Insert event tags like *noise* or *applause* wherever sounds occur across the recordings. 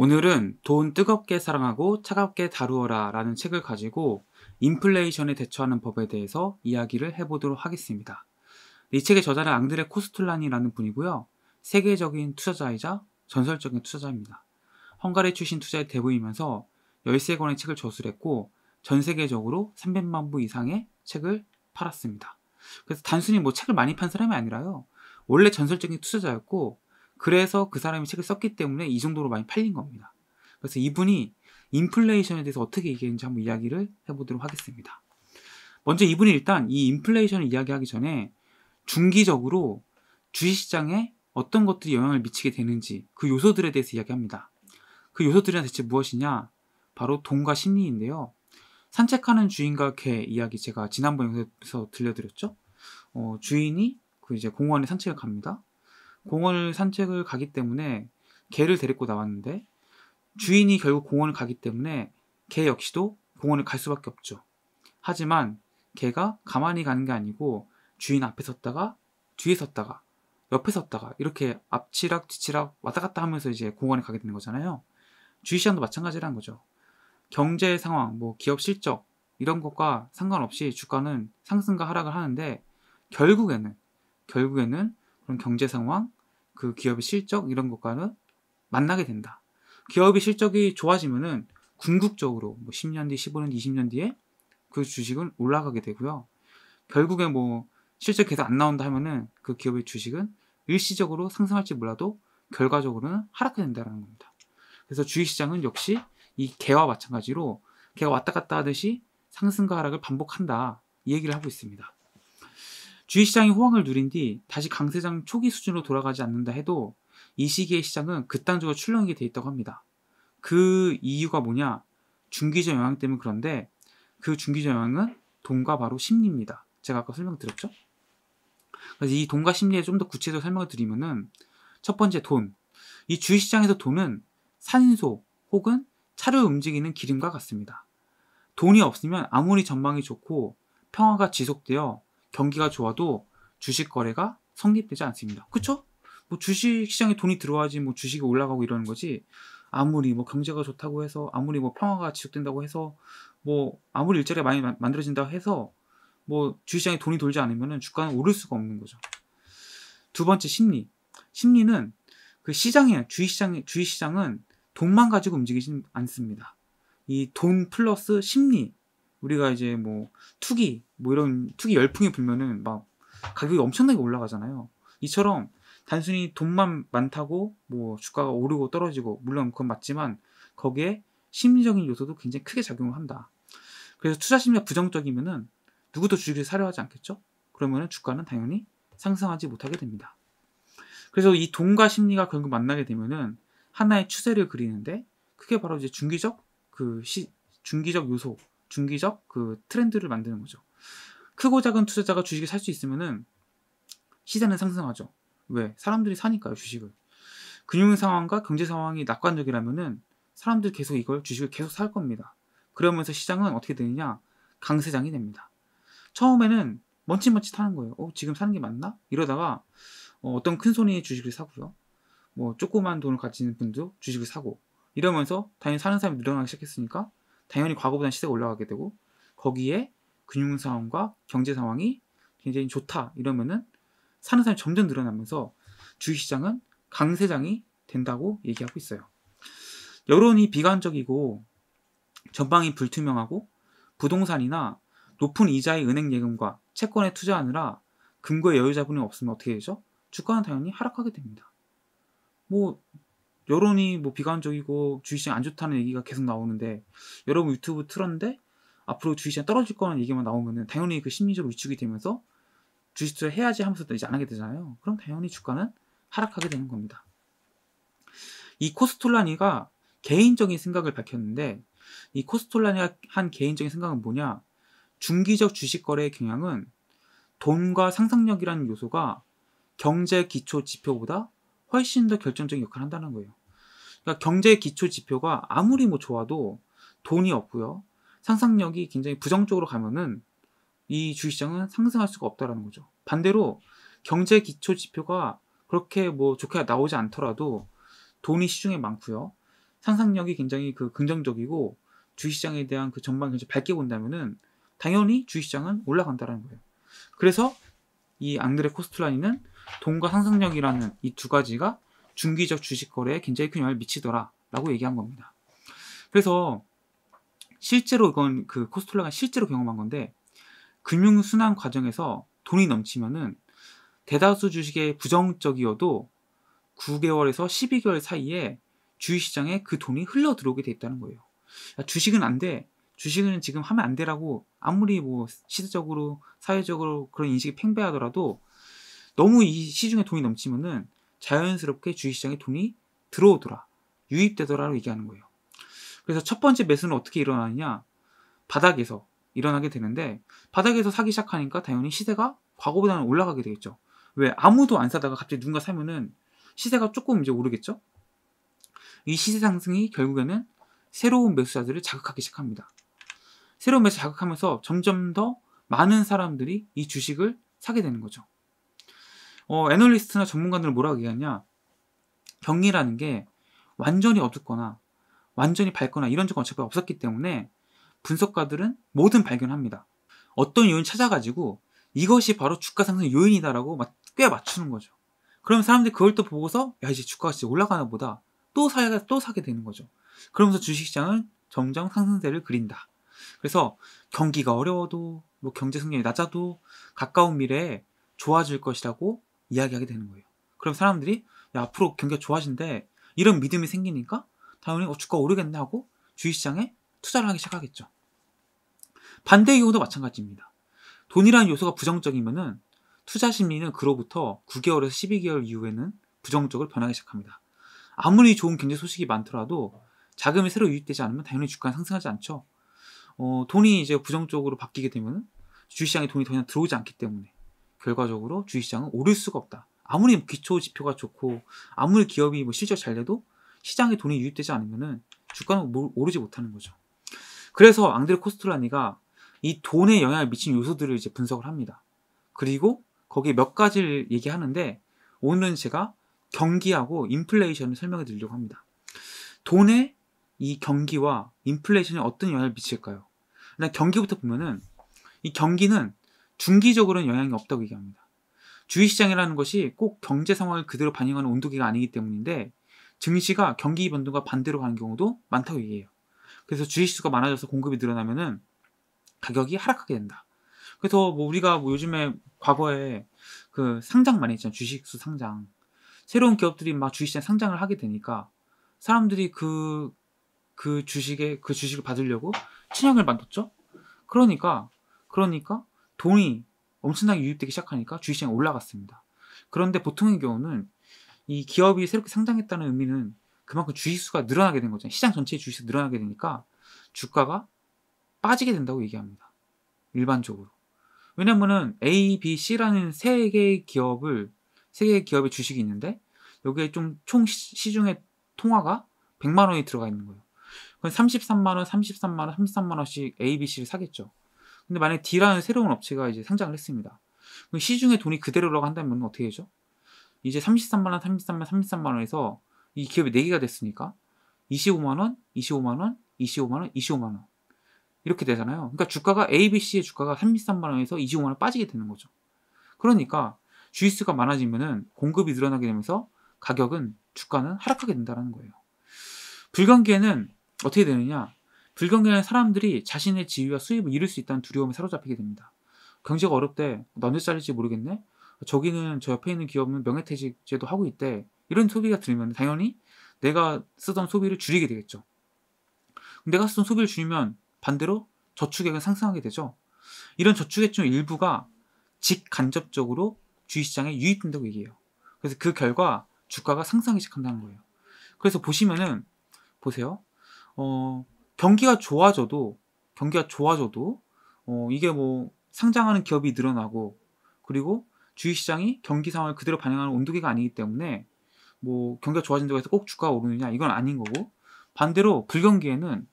오늘은 돈 뜨겁게 사랑하고 차갑게 다루어라 라는 책을 가지고 인플레이션에 대처하는 법에 대해서 이야기를 해보도록 하겠습니다. 이 책의 저자는 앙드레 코스툴란이라는 분이고요. 세계적인 투자자이자 전설적인 투자자입니다. 헝가리 출신 투자의 대부이면서 13권의 책을 저술했고 전 세계적으로 300만 부 이상의 책을 팔았습니다. 그래서 단순히 뭐 책을 많이 판 사람이 아니라요. 원래 전설적인 투자자였고 그래서 그 사람이 책을 썼기 때문에 이 정도로 많이 팔린 겁니다. 그래서 이분이 인플레이션에 대해서 어떻게 얘기했는지 한번 이야기를 해보도록 하겠습니다. 먼저 이분이 일단 이 인플레이션을 이야기하기 전에 중기적으로 주식시장에 어떤 것들이 영향을 미치게 되는지 그 요소들에 대해서 이야기합니다. 그요소들이 대체 무엇이냐? 바로 돈과 심리인데요. 산책하는 주인과 개 이야기 제가 지난번 영상에서 들려드렸죠. 어, 주인이 그 이제 공원에 산책을 갑니다. 공원을 산책을 가기 때문에 개를 데리고 나왔는데 주인이 결국 공원을 가기 때문에 개 역시도 공원을 갈 수밖에 없죠. 하지만 개가 가만히 가는 게 아니고 주인 앞에 섰다가 뒤에 섰다가 옆에 섰다가 이렇게 앞치락 뒤치락 왔다 갔다 하면서 이제 공원에 가게 되는 거잖아요. 주식시장도 마찬가지라는 거죠. 경제 상황, 뭐 기업 실적 이런 것과 상관없이 주가는 상승과 하락을 하는데 결국에는 결국에는 그런 경제 상황, 그 기업의 실적 이런 것과는 만나게 된다. 기업의 실적이 좋아지면은 궁극적으로 뭐 10년 뒤, 15년, 20년 뒤에 그 주식은 올라가게 되고요. 결국에 뭐 실적 계속안 나온다 하면은 그 기업의 주식은 일시적으로 상승할지 몰라도 결과적으로는 하락해 된다는 겁니다. 그래서 주식시장은 역시 이 개와 마찬가지로 개가 왔다 갔다 하듯이 상승과 하락을 반복한다 이 얘기를 하고 있습니다. 주식 시장이 호황을 누린 뒤 다시 강세장 초기 수준으로 돌아가지 않는다 해도 이 시기의 시장은 극단적으로 출렁이게 돼 있다고 합니다. 그 이유가 뭐냐? 중기적 영향 때문에 그런데 그 중기적 영향은 돈과 바로 심리입니다. 제가 아까 설명드렸죠? 그래서 이 돈과 심리에 좀 더 구체적으로 설명을 드리면은 첫 번째 돈. 이 주식시장에서 돈은 산소 혹은 차를 움직이는 기름과 같습니다. 돈이 없으면 아무리 전망이 좋고 평화가 지속되어 경기가 좋아도 주식 거래가 성립되지 않습니다. 그쵸? 뭐 주식 시장에 돈이 들어와야지 뭐 주식이 올라가고 이러는 거지. 아무리 뭐 경제가 좋다고 해서 아무리 뭐 평화가 지속된다고 해서 뭐 아무리 일자리가 많이 만들어진다고 해서 뭐 주식시장에 돈이 돌지 않으면은 주가는 오를 수가 없는 거죠. 두 번째 심리. 심리는 그시장이에 주식시장 주식시장은 돈만 가지고 움직이지 않습니다. 이 돈 플러스 심리 우리가 이제 뭐 투기 뭐 이런 투기 열풍이 불면은 막 가격이 엄청나게 올라가잖아요. 이처럼 단순히 돈만 많다고 뭐 주가가 오르고 떨어지고 물론 그건 맞지만 거기에 심리적인 요소도 굉장히 크게 작용을 한다. 그래서 투자 심리가 부정적이면은 누구도 주식을 사려 하지 않겠죠? 그러면은 주가는 당연히 상승하지 못하게 됩니다. 그래서 이 돈과 심리가 결국 만나게 되면은 하나의 추세를 그리는데 그게 바로 이제 중기적 그 시, 중기적 요소 중기적 그 트렌드를 만드는 거죠. 크고 작은 투자자가 주식을 살 수 있으면은 시세는 상승하죠. 왜? 사람들이 사니까요, 주식을. 금융 상황과 경제 상황이 낙관적이라면은 사람들 계속 이걸 주식을 계속 살 겁니다. 그러면서 시장은 어떻게 되느냐? 강세장이 됩니다. 처음에는 먼칫먼칫 하는 거예요. 어, 지금 사는 게 맞나? 이러다가 어, 떤큰 손이 주식을 사고요. 뭐 조그만 돈을 가지는 분도 주식을 사고 이러면서 당연히 사는 사람이 늘어나기 시작했으니까 당연히 과거보다는 시세가 올라가게 되고 거기에 금융 상황과 경제 상황이 굉장히 좋다 이러면은 사는 사람이 점점 늘어나면서 주식시장은 강세장이 된다고 얘기하고 있어요. 여론이 비관적이고 전방이 불투명하고 부동산이나 높은 이자의 은행 예금과 채권에 투자하느라 금고에 여유 자본이 없으면 어떻게 되죠? 주가는 당연히 하락하게 됩니다. 뭐 여론이 뭐 비관적이고 주식시장 안 좋다는 얘기가 계속 나오는데 여러분 유튜브 틀었는데 앞으로 주식시장 떨어질 거라는 얘기만 나오면 당연히 그 심리적으로 위축이 되면서 주식 투자 해야지 하면서 이제 안 하게 되잖아요. 그럼 당연히 주가는 하락하게 되는 겁니다. 이 코스톨라니가 개인적인 생각을 밝혔는데 이 코스톨라니가 한 개인적인 생각은 뭐냐? 중기적 주식 거래의 경향은 돈과 상상력이라는 요소가 경제 기초 지표보다 훨씬 더 결정적인 역할을 한다는 거예요. 그러니까 경제 기초 지표가 아무리 뭐 좋아도 돈이 없고요. 상상력이 굉장히 부정적으로 가면은 이 주식시장은 상승할 수가 없다라는 거죠. 반대로 경제 기초 지표가 그렇게 뭐 좋게 나오지 않더라도 돈이 시중에 많고요. 상상력이 굉장히 그 긍정적이고 주식시장에 대한 그 전망 굉장히 밝게 본다면은 당연히 주식시장은 올라간다라는 거예요. 그래서 이 앙드레 코스트라니는 돈과 상상력이라는 이 두 가지가 중기적 주식 거래에 굉장히 큰 영향을 미치더라라고 얘기한 겁니다. 그래서 실제로 이건 그 코스톨라가 실제로 경험한 건데 금융 순환 과정에서 돈이 넘치면은 대다수 주식에 부정적이어도 9개월에서 12개월 사이에 주식시장에 그 돈이 흘러 들어오게 돼 있다는 거예요. 그러니까 주식은 안 돼. 주식은 지금 하면 안 되라고 아무리 뭐 시대적으로 사회적으로 그런 인식이 팽배하더라도 너무 이 시중에 돈이 넘치면은 자연스럽게 주식시장에 돈이 들어오더라. 유입되더라라고 얘기하는 거예요. 그래서 첫 번째 매수는 어떻게 일어나느냐? 바닥에서 일어나게 되는데 바닥에서 사기 시작하니까 당연히 시세가 과거보다는 올라가게 되겠죠. 왜 아무도 안 사다가 갑자기 누군가 사면은 시세가 조금 이제 오르겠죠? 이 시세 상승이 결국에는 새로운 매수자들을 자극하기 시작합니다. 새로운 매수 자극하면서 점점 더 많은 사람들이 이 주식을 사게 되는 거죠. 어, 애널리스트나 전문가들은 뭐라고 얘기하냐? 경리라는 게 완전히 없었거나 완전히 밝거나 이런 적은 어차피 없었기 때문에 분석가들은 모든 발견합니다. 어떤 요인 찾아가지고 이것이 바로 주가 상승 요인이다라고 막 꽤 맞추는 거죠. 그럼 사람들이 그걸 또 보고서 야 이제 주가가 진짜 올라가나 보다 또 사야 또 사게 되는 거죠. 그러면서 주식시장은 정정 상승세를 그린다. 그래서 경기가 어려워도 뭐 경제 성장이 낮아도 가까운 미래에 좋아질 것이라고 이야기하게 되는 거예요. 그럼 사람들이 야, 앞으로 경기가 좋아진대 이런 믿음이 생기니까 당연히 어, 주가 오르겠네 하고 주식시장에 투자를 하기 시작하겠죠. 반대의 경우도 마찬가지입니다. 돈이라는 요소가 부정적이면은 투자 심리는 그로부터 9개월에서 12개월 이후에는 부정적으로 변하기 시작합니다. 아무리 좋은 경제 소식이 많더라도 자금이 새로 유입되지 않으면 당연히 주가는 상승하지 않죠. 어, 돈이 이제 부정적으로 바뀌게 되면 주식시장에 돈이 더 이상 들어오지 않기 때문에 결과적으로 주식시장은 오를 수가 없다. 아무리 기초 지표가 좋고 아무리 기업이 뭐 실적 잘 돼도 시장에 돈이 유입되지 않으면은 주가는 뭐 오르지 못하는 거죠. 그래서 앙드레 코스트라니가 이 돈에 영향을 미친 요소들을 이제 분석을 합니다. 그리고 거기에 몇 가지를 얘기하는데 오늘은 제가 경기하고 인플레이션을 설명해 드리려고 합니다. 돈에 이 경기와 인플레이션이 어떤 영향을 미칠까요? 일단 경기부터 보면은 이 경기는 중기적으로는 영향이 없다고 얘기합니다. 주식시장이라는 것이 꼭 경제 상황을 그대로 반영하는 온도계가 아니기 때문인데 증시가 경기 변동과 반대로 가는 경우도 많다고 얘기해요. 그래서 주식수가 많아져서 공급이 늘어나면은 가격이 하락하게 된다. 그래서 뭐 우리가 뭐 요즘에 과거에 그 상장 많이 했잖아요. 주식수 상장. 새로운 기업들이 막 주식시장 상장을 하게 되니까 사람들이 그, 그 주식에, 그 주식을 받으려고 친형을 만들었죠? 그러니까, 그러니까 돈이 엄청나게 유입되기 시작하니까 주식시장이 올라갔습니다. 그런데 보통의 경우는 이 기업이 새롭게 상장했다는 의미는 그만큼 주식수가 늘어나게 된 거잖아요. 시장 전체의 주식수가 늘어나게 되니까 주가가 빠지게 된다고 얘기합니다. 일반적으로. 왜냐면은 A, B, C라는 세 개의 기업을 세 개의 기업의 주식이 있는데 여기에 좀 총 시중의 통화가 100만 원이 들어가 있는 거예요. 그럼 33만 원, 33만 원, 33만 원씩 A, B, C를 사겠죠. 근데 만약에 D라는 새로운 업체가 이제 상장을 했습니다. 시중에 돈이 그대로라고 한다면 어떻게 되죠? 이제 33만원, 33만원, 33만원에서 이 기업이 4개가 됐으니까 25만원, 25만원, 25만원, 25만원. 이렇게 되잖아요. 그러니까 주가가 ABC의 주가가 33만원에서 25만원 빠지게 되는 거죠. 그러니까 주의수가 많아지면은 공급이 늘어나게 되면서 가격은 주가는 하락하게 된다는 거예요. 불경기에는 어떻게 되느냐? 불경기는 사람들이 자신의 지위와 수입을 잃을 수 있다는 두려움에 사로잡히게 됩니다. 경제가 어렵대. 언제 잘릴지 모르겠네. 저기는 저 옆에 있는 기업은 명예퇴직 제도 하고 있대. 이런 소비가 들면 당연히 내가 쓰던 소비를 줄이게 되겠죠. 내가 쓰던 소비를 줄이면 반대로 저축액은 상승하게 되죠. 이런 저축액 중 일부가 직간접적으로 주식시장에 유입된다고 얘기해요. 그래서 그 결과 주가가 상승하기 시작한다는 거예요. 그래서 보시면은 보세요. 어, 경기가 좋아져도 경기가 좋아져도 어, 이게 뭐 상장하는 기업이 늘어나고 그리고 주식 시장이 경기 상황을 그대로 반영하는 온도계가 아니기 때문에 뭐 경기가 좋아진다고 해서 꼭 주가가 오르느냐 이건 아닌 거고 반대로 불경기에는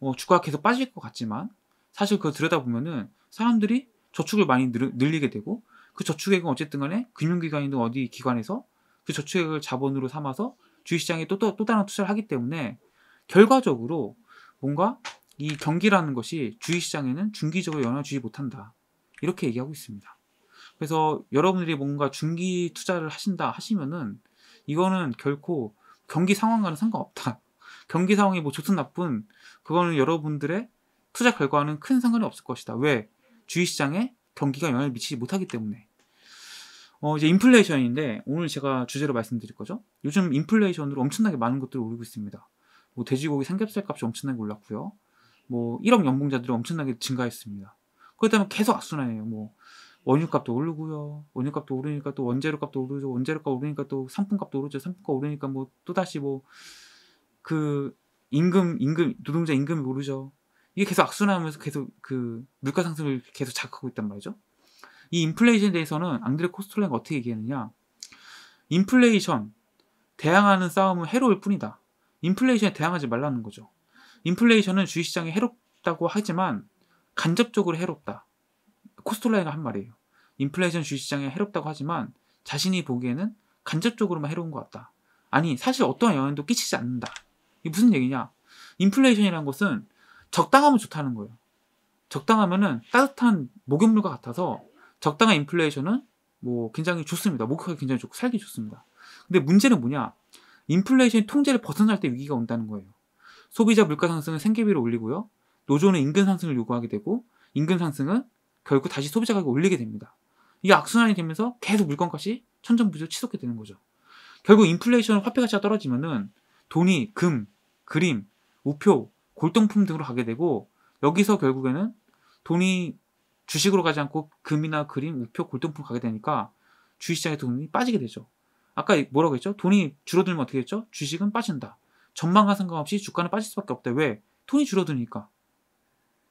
어, 주가가 계속 빠질 것 같지만 사실 그거 들여다보면은 사람들이 저축을 많이 늘, 리게 되고 그 저축액은 어쨌든 간에 금융기관이든 어디 기관에서 그 저축액을 자본으로 삼아서 주식시장에 또, 또, 또 다른 투자를 하기 때문에 결과적으로 뭔가 이 경기라는 것이 주의 시장에는 중기적으로 영향을 주지 못한다. 이렇게 얘기하고 있습니다. 그래서 여러분들이 뭔가 중기 투자를 하신다 하시면은 이거는 결코 경기 상황과는 상관없다. *laughs* 경기 상황이 뭐 좋든 나쁜 그거는 여러분들의 투자 결과와는 큰 상관이 없을 것이다. 왜? 주위 시장에 경기가 영향을 미치지 못하기 때문에. 어, 이제 인플레이션인데 오늘 제가 주제로 말씀드릴 거죠. 요즘 인플레이션으로 엄청나게 많은 것들이 오르고 있습니다. 뭐 돼지고기 삼겹살 값이 엄청나게 올랐고요. 뭐 1억 연봉자들이 엄청나게 증가했습니다. 그렇기 때문에 계속 악순환이에요. 뭐 원유값도 오르고요. 원유값도 오르니까 또 원재료값도 오르죠. 원재료값 오르니까 또 상품값도 오르죠. 상품값 오르니까 뭐 또 다시 뭐 그 임금 임금 노동자 임금이 오르죠. 이게 계속 악순환하면서 계속 그 물가 상승을 계속 자극하고 있단 말이죠. 이 인플레이션에 대해서는 앙드레 코스톨랭가 어떻게 얘기했느냐? 인플레이션 대항하는 싸움은 해로울 뿐이다. 인플레이션에 대항하지 말라는 거죠. 인플레이션은 주식시장에 해롭다고 하지만 간접적으로 해롭다. 코스톨라이가 한 말이에요. 인플레이션 주식시장에 해롭다고 하지만 자신이 보기에는 간접적으로만 해로운 것 같다. 아니 사실 어떠한 영향도 끼치지 않는다. 이게 무슨 얘기냐? 인플레이션이라는 것은 적당하면 좋다는 거예요. 적당하면은 따뜻한 목욕물과 같아서 적당한 인플레이션은 뭐 굉장히 좋습니다. 목욕하기 굉장히 좋고 살기 좋습니다. 근데 문제는 뭐냐? 인플레이션 통제를 벗어날 때 위기가 온다는 거예요. 소비자 물가 상승은 생계비를 올리고요. 노조는 임금 상승을 요구하게 되고 임금 상승은 결국 다시 소비자 가격 올리게 됩니다. 이게 악순환이 되면서 계속 물건값이 천정부지로 치솟게 되는 거죠. 결국 인플레이션은 화폐 가치가 떨어지면은 돈이 금, 그림, 우표, 골동품 등으로 가게 되고 여기서 결국에는 돈이 주식으로 가지 않고 금이나 그림, 우표, 골동품 가게 되니까 주식시장에 돈이 빠지게 되죠. 아까 뭐라고 했죠? 돈이 줄어들면 어떻게 했죠? 주식은 빠진다. 전망과 상관없이 주가는 빠질 수밖에 없다. 왜? 돈이 줄어드니까.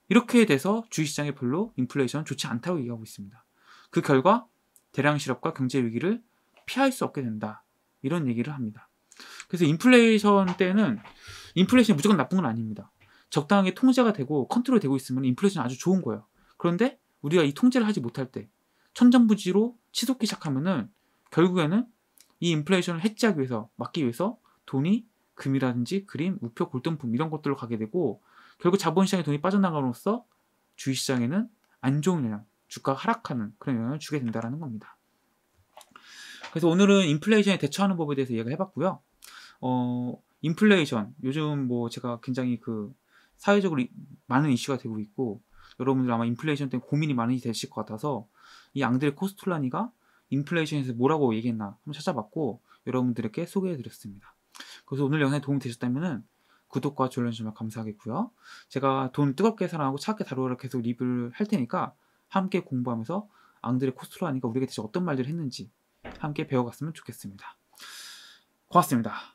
이렇게 돼서 주식시장에 별로 인플레이션 좋지 않다고 얘기하고 있습니다. 그 결과 대량 실업과 경제 위기를 피할 수 없게 된다. 이런 얘기를 합니다. 그래서 인플레이션 때는 인플레이션이 무조건 나쁜 건 아닙니다. 적당하게 통제가 되고 컨트롤 되고 있으면 인플레이션이 아주 좋은 거예요. 그런데 우리가 이 통제를 하지 못할 때 천정부지로 치솟기 시작하면은 결국에는 이 인플레이션을 해치하기 위해서 막기 위해서 돈이 금이라든지 그림, 우표, 골동품 이런 것들로 가게 되고 결국 자본시장에 돈이 빠져나가로써 주식시장에는 안 좋은 영향, 주가가 하락하는 그런 영향을 주게 된다는 겁니다. 그래서 오늘은 인플레이션에 대처하는 법에 대해서 이야기를 해봤고요. 어, 인플레이션 요즘 뭐 제가 굉장히 그 사회적으로 많은 이슈가 되고 있고 여러분들 아마 인플레이션 때문에 고민이 많이 되실 것 같아서 이 양들의 코스톨라니가 인플레이션에서 뭐라고 얘기했나 한번 찾아봤고 여러분들에게 소개해드렸습니다. 그래서 오늘 영상에 도움이 되셨다면 구독과 좋아요 정말 감사하겠고요. 제가 돈 뜨겁게 사랑하고 차갑게 다루어를 계속 리뷰를 할 테니까 함께 공부하면서 앙드레 코스트로하니까 우리가 대체 어떤 말들을 했는지 함께 배워갔으면 좋겠습니다. 고맙습니다.